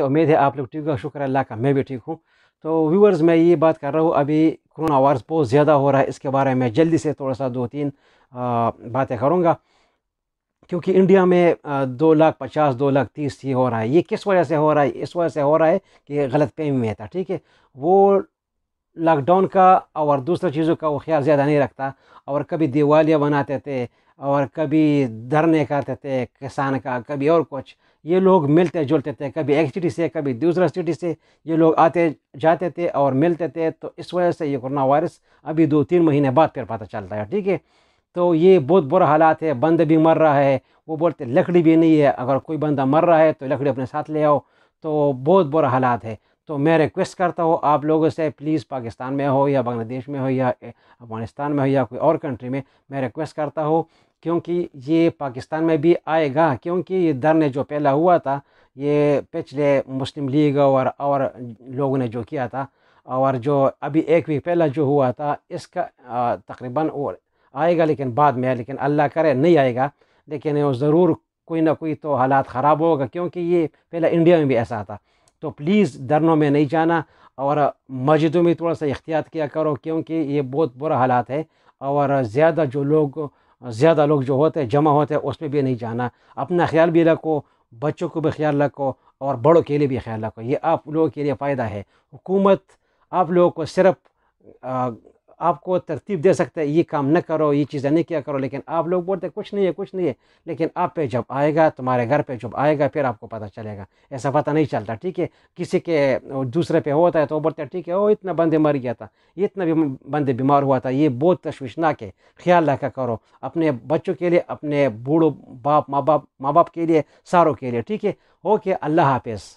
से उम्मीद है आप लोग ठीक हो शुक्र अल्लाह का मैं भी ठीक हूँ तो व्यूवर्स मैं ये बात कर रहा हूँ अभी कोरोना वायरस बहुत ज़्यादा हो रहा है इसके बारे में जल्दी से थोड़ा सा दो तीन बातें करूँगा क्योंकि इंडिया में दो लाख पचास दो लाख तीस ही हो रहा है ये किस वजह से हो रहा है इस वजह से हो रहा है कि गलत पेम में था ठीक है वो लॉकडाउन का और दूसरी चीज़ों का वो ख्याल ज़्यादा नहीं रखता और कभी दिवालियाँ बनाते थे और कभी धरने करते थे किसान का कभी और कुछ ये लोग मिलते जुलते थे कभी एक सिटी से कभी दूसरा सिटी से ये लोग आते जाते थे और मिलते थे तो इस वजह से ये कोरोना वायरस अभी दो तीन महीने बाद फिर पता चलता है ठीक है तो ये बहुत बुरा हालात है बंद भी मर रहा है वो बोलते लकड़ी भी नहीं है अगर कोई बंदा मर रहा है तो लकड़ी अपने साथ ले आओ तो बहुत बुरा हालात है तो मैं रिक्वेस्ट करता हूँ आप लोगों से प्लीज़ पाकिस्तान में हो या बांग्लादेश में हो या अफगानिस्तान में हो या कोई और कंट्री में मैं रिक्वेस्ट करता हूँ क्योंकि ये पाकिस्तान में भी आएगा क्योंकि ये धरने जो पहला हुआ था ये पिछले मुस्लिम लीग और और लोगों ने जो किया था और जो अभी एक वीक पहला जो हुआ था इसका तकरीबन और आएगा लेकिन बाद में लेकिन अल्लाह करे नहीं आएगा लेकिन वो ज़रूर कोई ना कोई तो हालात ख़राब होगा क्योंकि ये पहला इंडिया में भी ऐसा था तो प्लीज़ धरनों में नहीं जाना और मस्जिदों में थोड़ा सा एहतियात किया करो क्योंकि ये बहुत बुरा हालात है और ज़्यादा जो लोग ज़्यादा लोग जो होते हैं जमा होते हैं उसमें भी नहीं जाना अपना ख्याल भी रखो बच्चों को भी ख्याल रखो और बड़ों के लिए भी ख्याल रखो ये आप लोगों के लिए फ़ायदा है हुकूमत आप लोगों को सिर्फ आपको तरतीब दे सकता है ये काम न करो ये चीज़ें नहीं किया करो लेकिन आप लोग बोलते हैं कुछ नहीं है कुछ नहीं है लेकिन आप पे जब आएगा तुम्हारे घर पे जब आएगा फिर आपको पता चलेगा ऐसा पता नहीं चलता ठीक है किसी के दूसरे पे होता है तो बोलते हैं ठीक है ओ इतना बंदे मर गया था ये इतना भी बंदे बीमार हुआ था ये बहुत तशवीशनाक है ख्याल रखा करो अपने बच्चों के लिए अपने बूढ़ो बाप माँ बाप माँ बाप के लिए सारों के लिए ठीक है ओके अल्लाह हाफिज़